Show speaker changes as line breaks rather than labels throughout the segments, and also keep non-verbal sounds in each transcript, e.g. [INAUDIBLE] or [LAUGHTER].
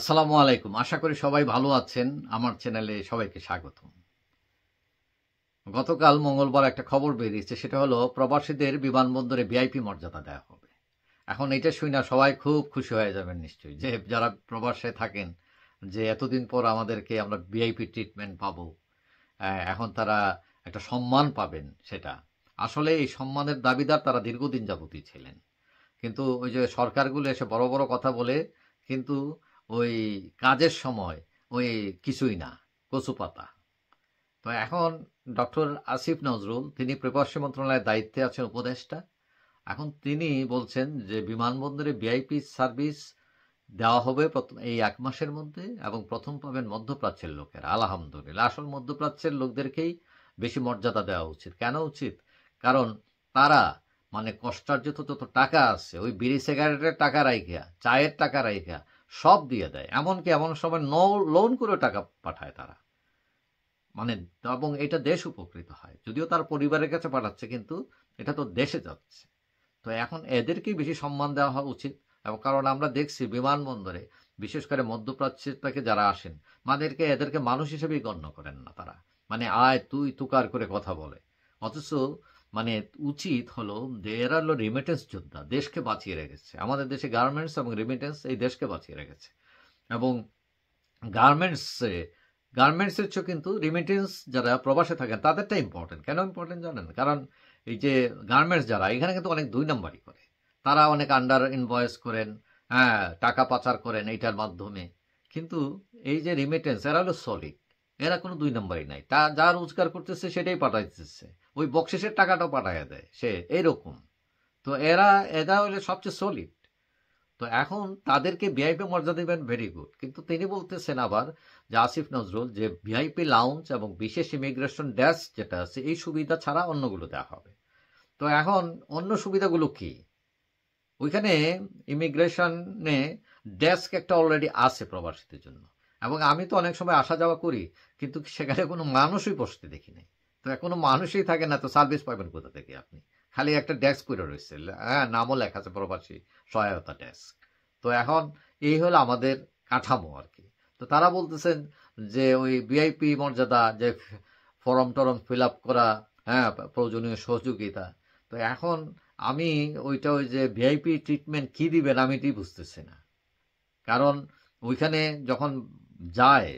আসসালামু আলাইকুম আশা করি সবাই ভালো আছেন আমার চ্যানেলে সবাইকে স্বাগত গতকাল মঙ্গলবার একটা খবর বেরিয়েছে সেটা হলো প্রবাসীদের বিমানবন্দরে ভিআইপি মর্যাদা দেওয়া হবে এখন এটা শুই না সবাই খুব খুশি হয়ে যাবেন নিশ্চয়ই যে যারা প্রবাসে থাকেন যে এতদিন পর আমাদেরকে আমরা ভিআইপি ট্রিটমেন্ট পাবো এখন তারা একটা সম্মান পাবেন সেটা আসলে এই সম্মানের দাবিদার তারা দীর্ঘদিন যাবতী ছিলেন কিন্তু ওই যে সরকারগুলো এসে বড় বড় কথা বলে কিন্তু ওই কাজের সময় ওই কিছুই না কচু পাতা তো এখন ডক্টর আসিফ নজরুল তিনি প্রবাসী মন্ত্রণালয়ের দায়িত্বে আছেন উপদেষ্টা এখন তিনি বলছেন যে বিমানবন্দরে ভিআইপি সার্ভিস দেওয়া হবে এই এক মাসের মধ্যে এবং প্রথম পাবেন মধ্যপ্রাচ্যের লোকের আলহামদুলিল্লাহ আসল মধ্যপ্রাচ্যের লোকদেরকেই বেশি মর্যাদা দেওয়া উচিত কেন উচিত কারণ তারা মানে কষ্টার্জিত যত টাকা আছে ওই বিড়ি সিগারেটের টাকা রাইখা চায়ের টাকা রাইখা সব দিয়ে দেয় এমনকি এমন সময় ন লোন করে টাকা পাঠায় তারা মানে এবং এটা দেশ উপকৃত হয় যদিও তার পরিবারের কাছে পাঠাচ্ছে কিন্তু এটা তো দেশে যাচ্ছে তো এখন এদেরকেই বেশি সম্মান দেওয়া হওয়া উচিত এবং কারণ আমরা দেখছি বিমানবন্দরে বিশেষ করে মধ্যপ্রাচ্যের থেকে যারা আসেন মাদেরকে এদেরকে মানুষ হিসেবেই গণ্য করেন না তারা মানে আয় তুই তুকার করে কথা বলে অথচ মানে উচিত হলো দেয়ার আলো রেমিটেন্স যোদ্ধা দেশকে বাঁচিয়ে রেখেছে আমাদের দেশে গার্মেন্টস এবং রেমিটেন্স এই দেশকে বাঁচিয়ে রেখেছে এবং গার্মেন্টসে গার্মেন্টসের চেয়ে কিন্তু রেমিটেন্স যারা প্রবাসে থাকেন তাদেরটা ইম্পর্টেন্ট কেন ইম্পর্টেন্ট জানেন কারণ এই যে গার্মেন্টস যারা এখানে কিন্তু অনেক দুই নাম্বারই করে তারা অনেক আন্ডার ইনভয়েস করেন হ্যাঁ টাকা পাচার করেন এইটার মাধ্যমে কিন্তু এই যে রেমিটেন্স এরা হলো সলিড এরা কোনো দুই নম্বরই নাই তা যা রোজগার করতেছে সেটাই পাঠাইতেছে ওই বকশিসের টাকাটাও পাঠাই দেয় সে এরকম তো এরা এরা হলে সবচেয়ে সলিড তো এখন তাদেরকে ভিআইপি মর্যাদা দেবেন ভেরি গুড কিন্তু তিনি বলতেছেন আবার যে আসিফ নজরুল যে ভিআইপি লাউঞ্জ এবং বিশেষ ইমিগ্রেশন ডেস্ক যেটা আছে এই সুবিধা ছাড়া অন্যগুলো দেওয়া হবে তো এখন অন্য সুবিধাগুলো কি ওইখানে ইমিগ্রেশনে ডেস্ক একটা অলরেডি আছে প্রবাসীদের জন্য এবং আমি তো অনেক সময় আসা যাওয়া করি কিন্তু সেখানে কোনো মানুষই বসতে দেখি নাই তো কোনো মানুষই থাকে না তো সার্ভিস পাবেন কোথা থেকে আপনি খালি একটা ডেস্ক করে রয়েছে হ্যাঁ নামও লেখা আছে প্রবাসী সহায়তা ডেস্ক তো এখন এই হলো আমাদের কাঠামো আর কি তো তারা বলতেছেন যে ওই বিআইপি মর্যাদা যে ফর্ম টরম ফিল আপ করা হ্যাঁ প্রয়োজনীয় সহযোগিতা তো এখন আমি ওইটা ওই যে ভিআইপি ট্রিটমেন্ট কী দিবেন আমি এটি বুঝতেছি না কারণ ওইখানে যখন যায়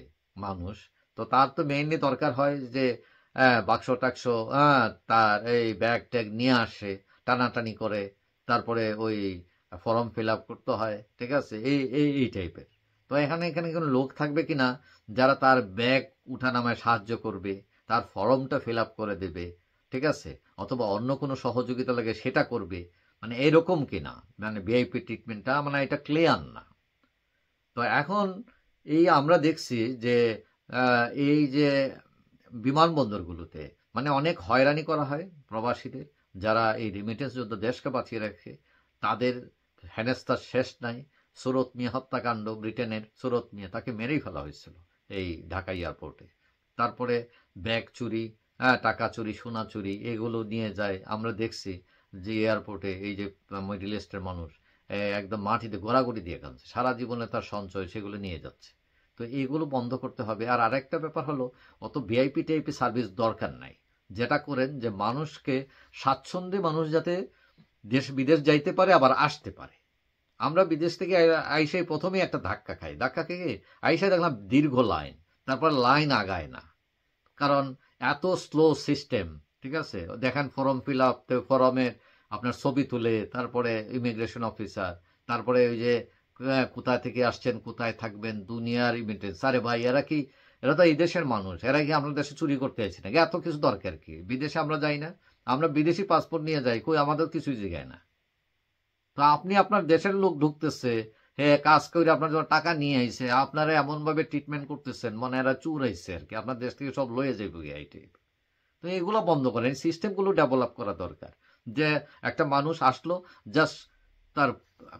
মানুষ তো তার তো মেইনলি দরকার হয় যে হ্যাঁ, বাক্স টাক্স হ্যাঁ তার এই ব্যাগ ট্যাগ নিয়ে আসে টানাটানি করে তারপরে ওই ফর্ম ফিল আপ করতে হয় ঠিক আছে এই এই এই টাইপের তো এখানে এখানে কোনো লোক থাকবে কি না যারা তার ব্যাগ উঠানামায় সাহায্য করবে তার ফর্মটা ফিল আপ করে দেবে ঠিক আছে অথবা অন্য কোনো সহযোগিতা লাগে সেটা করবে মানে এরকম কিনা মানে ভিআইপি ট্রিটমেন্টটা মানে এটা ক্লিয়ার না তো এখন এই আমরা দেখছি যে এই যে বিমানবন্দরগুলোতে মানে অনেক হয়রানি করা হয় প্রবাসীদের যারা এই রিমিটেন্স যুদ্ধ দেশকে বাঁচিয়ে রাখে তাদের হেনেস্তার শেষ নাই সুরত মিয়া হত্যাকাণ্ড ব্রিটেনের সুরত মিয়া তাকে মেরেই ফেলা হয়েছিল এই ঢাকা এয়ারপোর্টে তারপরে ব্যাগ চুরি হ্যাঁ টাকা চুরি সোনা চুরি এগুলো নিয়ে যায় আমরা দেখছি যে এয়ারপোর্টে এই যে মিডিল ইস্টের মানুষ একদম মাটিতে গোড়াগড়ি দিয়ে কাঁদছে সারা জীবনে তার সঞ্চয় সেগুলো নিয়ে যাচ্ছে তো এইগুলো বন্ধ করতে হবে আর আরেকটা ব্যাপার হলো অত ভিআইপি টাইপি সার্ভিস দরকার নাই যেটা করেন যে মানুষকে স্বাচ্ছন্দ্যে মানুষ যাতে দেশ বিদেশ যাইতে পারে আবার আসতে পারে আমরা বিদেশ থেকে আইসাই প্রথমে একটা ধাক্কা খাই ধাক্কা খেয়ে আইসাই দেখলাম দীর্ঘ লাইন তারপর লাইন আগায় না কারণ এত স্লো সিস্টেম ঠিক আছে দেখেন ফর্ম ফিল আপ ফরমের আপনার ছবি তুলে তারপরে ইমিগ্রেশন অফিসার তারপরে ওই যে কোথায় থেকে আসছেন কোথায় থাকবেন দুনিয়ার ইমিটেন্স আরে ভাই এরা কি এরা তো এই দেশের মানুষ এরা কি আমাদের দেশে চুরি করতে আসছে নাকি এত কিছু দরকার কি বিদেশে আমরা যাই না আমরা বিদেশি পাসপোর্ট নিয়ে যাই কই আমাদের কিছুই জিগায় না তো আপনি আপনার দেশের লোক ঢুকতেছে হ্যাঁ কাজ করে আপনার যখন টাকা নিয়ে আইসে আপনারা এমনভাবে ট্রিটমেন্ট করতেছেন মানে এরা চুর আইসে আর কি আপনার দেশ থেকে সব লয়ে যাইব আইটি তো এগুলো বন্ধ করেন সিস্টেমগুলো ডেভেলপ করা দরকার যে একটা মানুষ আসলো জাস্ট তার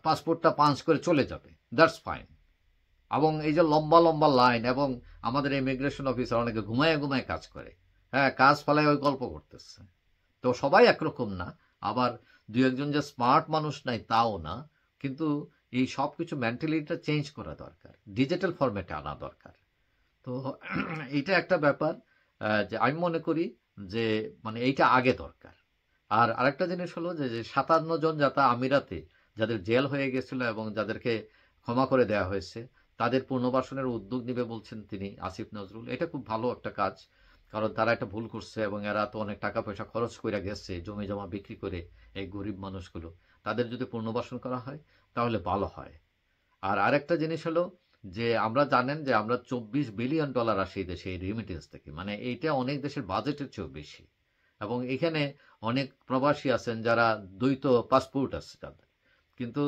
পাসপোর্টটা পাঞ্চ করে চলে যাবে দ্যাটস ফাইন এবং এই যে লম্বা লম্বা লাইন এবং আমাদের ইমিগ্রেশন অফিসার অনেকে ঘুমায় ঘুমায় কাজ করে হ্যাঁ কাজ ফেলায় ওই গল্প করতেছে তো সবাই একরকম না আবার দু একজন যে স্মার্ট মানুষ নাই তাও না কিন্তু এই সব কিছু মেন্টালিটিটা চেঞ্জ করা দরকার ডিজিটাল ফরম্যাটে আনা দরকার তো [CLEARS THROAT] এইটা একটা ব্যাপার যে আমি মনে করি যে মানে এইটা আগে দরকার আর আরেকটা জিনিস হলো যে সাতান্ন জন যাতা আমিরাতে যাদের জেল হয়ে গেছিল এবং যাদেরকে ক্ষমা করে দেয়া হয়েছে তাদের পুনর্বাসনের উদ্যোগ নেবে বলছেন তিনি আসিফ নজরুল এটা খুব ভালো একটা কাজ কারণ তারা একটা ভুল করছে এবং এরা তো অনেক টাকা পয়সা খরচ করে গেছে জমি জমা বিক্রি করে এই গরিব মানুষগুলো তাদের যদি পুনর্বাসন করা হয় তাহলে ভালো হয় আর আরেকটা জিনিস হলো যে আমরা জানেন যে আমরা চব্বিশ বিলিয়ন ডলার আসি দেশে এই রিমিটেন্স থেকে মানে এইটা অনেক দেশের বাজেটের চেয়েও বেশি এবং এখানে অনেক প্রবাসী আছেন যারা দ্বৈত পাসপোর্ট আছে তাদের কিন্তু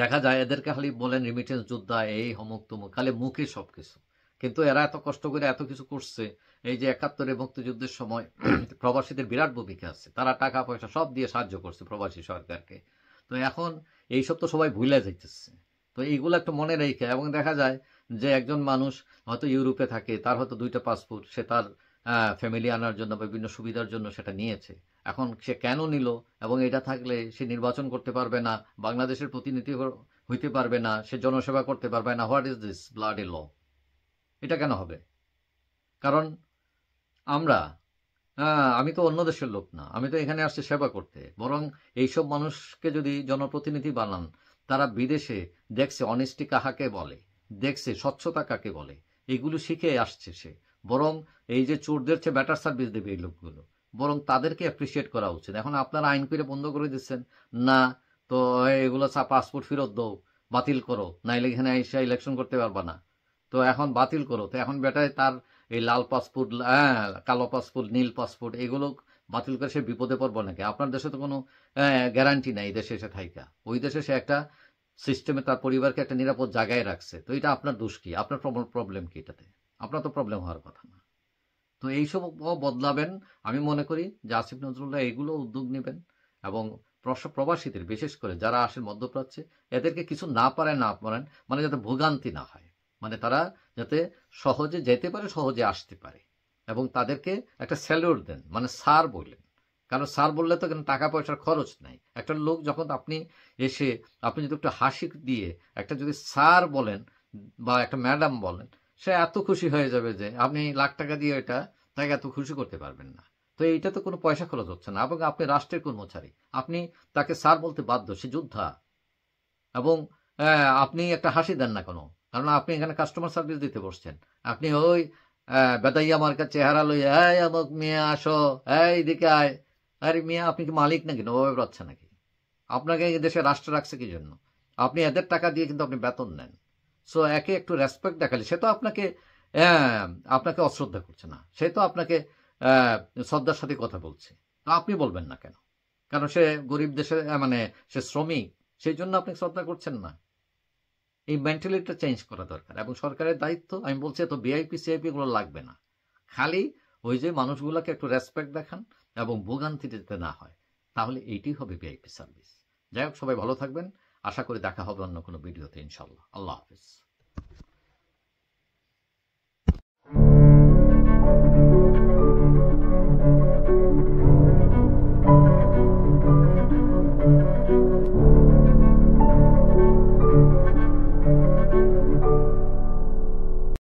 দেখা যায় এদেরকে খালি বলেন রিমিটেন্স যোদ্ধা এই হমুক তুমুক খালি মুখে সব কিছু কিন্তু এরা এত কষ্ট করে এত কিছু করছে এই যে একাত্তরে মুক্তিযুদ্ধের সময় [CLEARS THROAT] প্রবাসীদের বিরাট ভূমিকা আছে তারা টাকা পয়সা সব দিয়ে সাহায্য করছে প্রবাসী সরকারকে তো এখন এইসব তো সবাই ভুলে যাইতেছে তো এইগুলো একটু মনে রেখে এবং দেখা যায় যে একজন মানুষ হয়তো ইউরোপে থাকে তার হয়তো দুইটা পাসপোর্ট সে তার ফ্যামিলি আনার জন্য বিভিন্ন সুবিধার জন্য সেটা নিয়েছে এখন সে কেন নিল এবং এটা থাকলে সে নির্বাচন করতে পারবে না বাংলাদেশের প্রতিনিধি হইতে পারবে না সে জনসেবা করতে পারবে না what is this blood a law এটা কেন হবে কারণ আমরা আমি তো অন্য দেশের লোক না আমি তো এখানে আসছি সেবা করতে বরং এইসব মানুষকে যদি জনপ্রতিনিধি বানান তারা বিদেশে দেখছে অনেস্টি কাহাকে বলে দেখছে স্বচ্ছতা কাকে বলে এগুলো শিখে আসছে সে বরং এই যে চোরদের চেয়ে বেটার সার্ভিস দেবে এই লোকগুলো বরং তাদেরকে অ্যাপ্রিসিয়েট করা উচিত এখন আপনারা আইন করে বন্ধ করে দিচ্ছেন না তো এগুলো পাসপোর্ট ফেরত দাও বাতিল করো নাইলে এখানে এসে ইলেকশন করতে পারবা না তো এখন বাতিল করো তো এখন বেটায় তার এই লাল পাসপোর্ট হ্যাঁ, কালো পাসপোর্ট নীল পাসপোর্ট এগুলো বাতিল করে সে বিপদে পড়বো নাকি আপনার দেশে তো কোনো গ্যারান্টি নাই দেশে এসে থাইকা ওই দেশে সে একটা সিস্টেমে তার পরিবারকে একটা নিরাপদ জায়গায় রাখছে তো এটা আপনার দোষ কি আপনার প্রবলেম কি এটাতে আপনার তো প্রবলেম হওয়ার কথা না তো এইসব বদলাবেন আমি মনে করি যে আসিফ নজরুল্লাহ এগুলো উদ্যোগ নেবেন এবং প্রবাসীদের বিশেষ করে যারা আসেন মধ্যপ্রাচ্যে এদেরকে কিছু না পারেন না পারেন মানে যাতে ভোগান্তি না হয় মানে তারা যাতে সহজে যেতে পারে সহজে আসতে পারে এবং তাদেরকে একটা স্যালুট দেন মানে স্যার বললেন কারণ স্যার বললে তো কেন টাকা পয়সার খরচ নাই একটা লোক যখন আপনি এসে আপনি যদি একটু হাসি দিয়ে একটা যদি স্যার বলেন বা একটা ম্যাডাম বলেন সে এত খুশি হয়ে যাবে যে আপনি লাখ টাকা দিয়ে ওইটা তাকে এত খুশি করতে পারবেন না তো এইটা তো কোনো পয়সা খরচ হচ্ছে না এবং আপনি রাষ্ট্রের কর্মচারী আপনি তাকে স্যার বলতে বাধ্য সে যোদ্ধা এবং আপনি একটা হাসি দেন না কোনো কারণ আপনি এখানে কাস্টমার সার্ভিস দিতে বসছেন আপনি ওই বেদাইয়া কাছে চেহারা লই এই আমাক মেয়ে আসো এই দিকে আয় আরে মেয়ে আপনি কি মালিক নাকি নবাবে পাচ্ছে নাকি আপনাকে দেশে রাষ্ট্র রাখছে কি জন্য আপনি এদের টাকা দিয়ে কিন্তু আপনি বেতন নেন সো একে একটু রেসপেক্ট দেখালে সে তো আপনাকে হ্যাঁ, আপনাকে অশ্রদ্ধা করছে না সে তো আপনাকে শ্রদ্ধার সাথে কথা বলছে তো আপনি বলবেন না কেন কারণ সে গরিব দেশে মানে সে শ্রমিক সেই জন্য আপনি শ্রদ্ধা করছেন না এই মেন্টালিটিটা চেঞ্জ করা দরকার এবং সরকারের দায়িত্ব আমি বলছি তো বিআইপি সিআইপি এগুলো লাগবে না খালি ওই যে মানুষগুলোকে একটু রেসপেক্ট দেখান এবং ভোগান্তি যেতে না হয় তাহলে এইটি হবে বিআইপি সার্ভিস যাই হোক সবাই ভালো থাকবেন আশা করি দেখা হবে অন্য কোনো ভিডিওতে ইনশাল্লাহ আল্লাহ হাফিজ